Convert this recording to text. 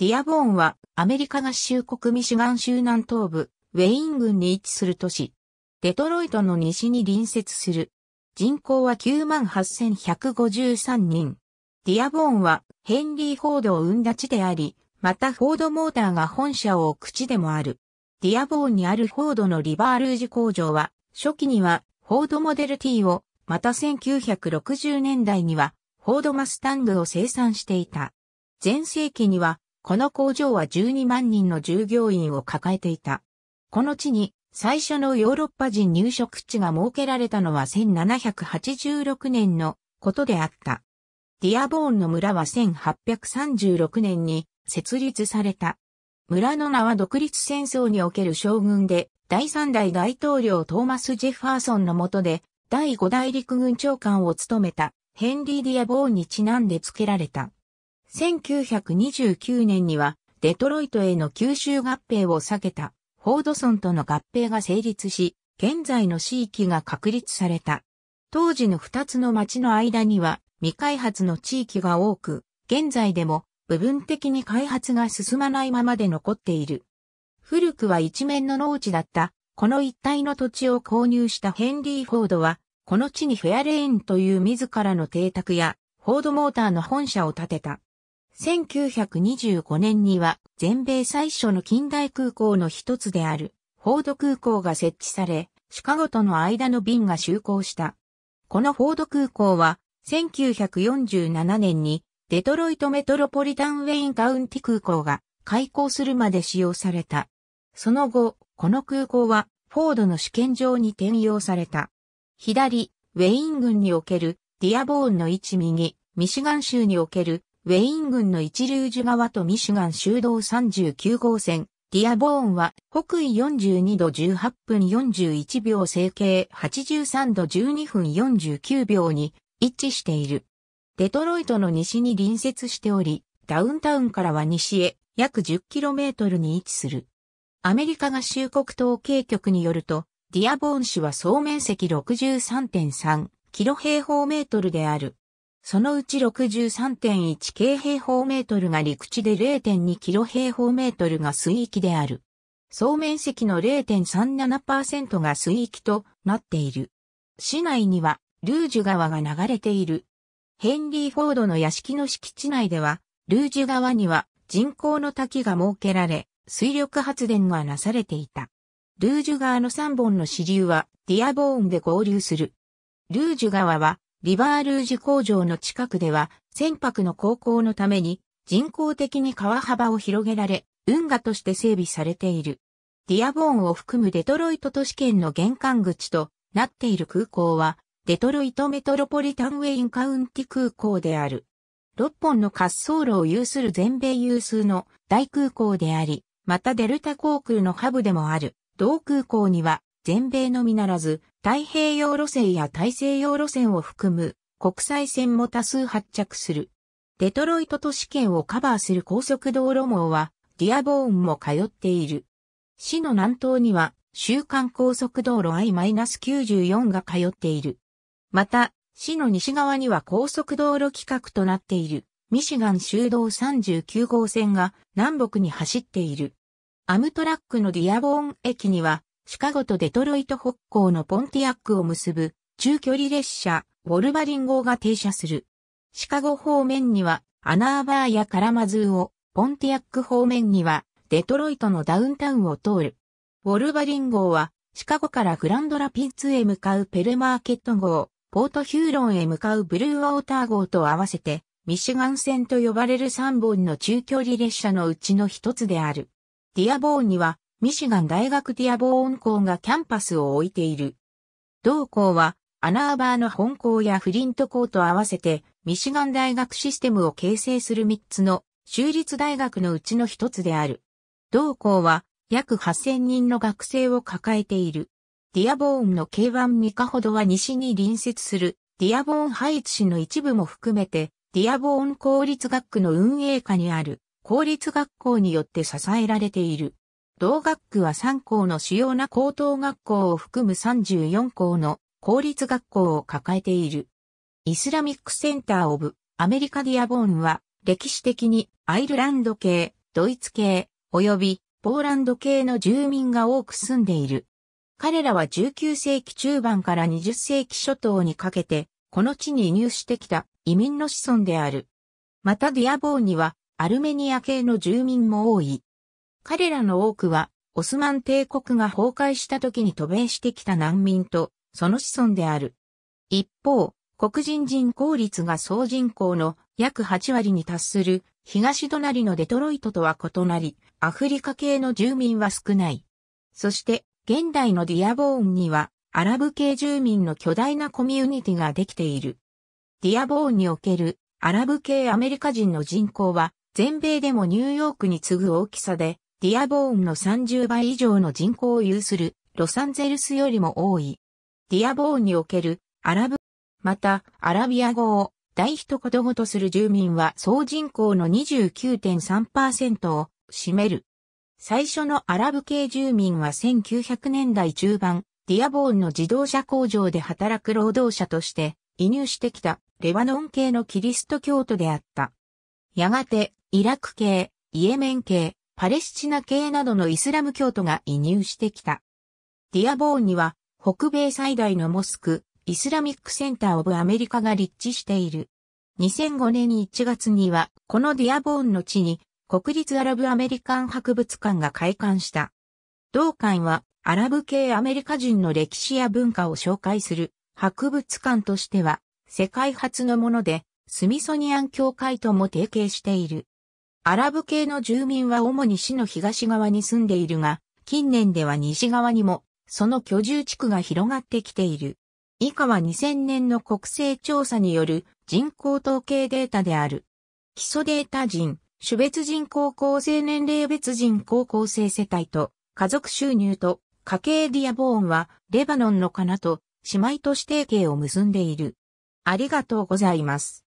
ディアボーンはアメリカ合衆国ミシガン州南東部、ウェイン郡に位置する都市。デトロイトの西に隣接する。人口は98,153人。ディアボーンはヘンリー・フォードを生んだ地であり、またフォードモーターが本社を置く地でもある。ディアボーンにあるフォードのリバールージ工場は、初期にはフォードモデル T を、また1960年代にはフォードマスタングを生産していた。前世紀にはこの工場は12万人の従業員を抱えていた。この地に最初のヨーロッパ人入植地が設けられたのは1786年のことであった。ディアボーンの村は1836年に設立された。村の名は独立戦争における将軍で第3代大統領トーマス・ジェファーソンの下で第5代陸軍長官を務めたヘンリー・ディアボーンにちなんで付けられた。1929年にはデトロイトへの吸収合併を避けたフォードソンとの合併が成立し、現在の地域が確立された。当時の2つの町の間には未開発の地域が多く、現在でも部分的に開発が進まないままで残っている。古くは一面の農地だった、この一帯の土地を購入したヘンリー・フォードは、この地にフェアレーンという自らの邸宅や、フォードモーターの本社を建てた。1925年には全米最初の近代空港の一つであるフォード空港が設置され、シカゴとの間の便が就航した。このフォード空港は1947年にデトロイトメトロポリタンウェインカウンティ空港が開港するまで使用された。その後、この空港はフォードの試験場に転用された。左、ウェイン郡におけるディアボーンの位置右、ミシガン州におけるウェイン軍の一流樹川とミシガン州道39号線、ディアボーンは北緯42度18分41秒整形83度12分49秒に一致している。デトロイトの西に隣接しており、ダウンタウンからは西へ約 10km に位置する。アメリカ合衆国統計局によると、ディアボーン市は総面積63.3キロ平方メートルである。そのうち63.1京平方メートルが陸地で0.2キロ平方メートルが水域である。総面積の0.37%が水域となっている。市内にはルージュ川が流れている。ヘンリー・フォードの屋敷の敷地内では、ルージュ川には人工の滝が設けられ、水力発電がなされていた。ルージュ川の3本の支流はディアボーンで合流する。ルージュ川はリバールージュ工場の近くでは、船舶の航行のために人工的に川幅を広げられ、運河として整備されている。ディアボーンを含むデトロイト都市圏の玄関口となっている空港は、デトロイトメトロポリタンウェインカウンティ空港である。6本の滑走路を有する全米有数の大空港であり、またデルタ航空のハブでもある、同空港には全米のみならず、太平洋路線や大西洋路線を含む国際線も多数発着する。デトロイト都市圏をカバーする高速道路網は、ディアボーンも通っている。市の南東には、週間高速道路 I-94 が通っている。また、市の西側には高速道路規格となっている、ミシガン州道39号線が南北に走っている。アムトラックのディアボーン駅には、シカゴとデトロイト北港のポンティアックを結ぶ中距離列車ウォルバリン号が停車する。シカゴ方面にはアナーバーやカラマズーを、ポンティアック方面にはデトロイトのダウンタウンを通る。ウォルバリン号はシカゴからグランドラピッツへ向かうペルマーケット号、ポートヒューロンへ向かうブルーウォーター号と合わせてミシガン線と呼ばれる3本の中距離列車のうちの一つである。ディアボーンにはミシガン大学ディアボーン校がキャンパスを置いている。同校は、アナーバーの本校やフリント校と合わせて、ミシガン大学システムを形成する3つの州立大学のうちの1つである。同校は約8000人の学生を抱えている。ディアボーンの K1 ミカほどは西に隣接するディアボーンハイツ市の一部も含めてディアボーン公立学区の運営下にある公立学校によって支えられている。同学区は3校の主要な高等学校を含む34校の公立学校を抱えている。イスラミックセンターオブアメリカディアボーンは歴史的にアイルランド系、ドイツ系、及びポーランド系の住民が多く住んでいる。彼らは19世紀中盤から20世紀初頭にかけて、この地に移入してきた移民の子孫である。またディアボーンにはアルメニア系の住民も多い。彼らの多くは、オスマン帝国が崩壊した時に渡米してきた難民と、その子孫である。一方、黒人人口率が総人口の約8割に達する東隣のデトロイトとは異なり、アフリカ系の住民は少ない。そして、現代のディアボーンには、アラブ系住民の巨大なコミュニティができている。ディアボーンにおけるアラブ系アメリカ人の人口は、全米でもニューヨークに次ぐ大きさで、ディアボーンの30倍以上の人口を有するロサンゼルスよりも多い。ディアボーンにおけるアラブ、またアラビア語を大一言語とする住民は総人口の29.3%を占める。最初のアラブ系住民は1900年代中盤、ディアボーンの自動車工場で働く労働者として移入してきたレバノン系のキリスト教徒であった。やがて、イラク系、イエメン系、パレスチナ系などのイスラム教徒が移入してきた。ディアボーンには北米最大のモスク、イスラミックセンターオブアメリカが立地している。2005年1月には、このディアボーンの地に、国立アラブアメリカン博物館が開館した。同館は、アラブ系アメリカ人の歴史や文化を紹介する博物館としては、世界初のもので、スミソニアン協会とも提携している。アラブ系の住民は主に市の東側に住んでいるが、近年では西側にも、その居住地区が広がってきている。以下は2000年の国勢調査による人口統計データである。基礎データ人、種別人口構成年齢別人口構成世帯と、家族収入と、家計ディアボーンは、レバノンのカナと、姉妹都市提携を結んでいる。ありがとうございます。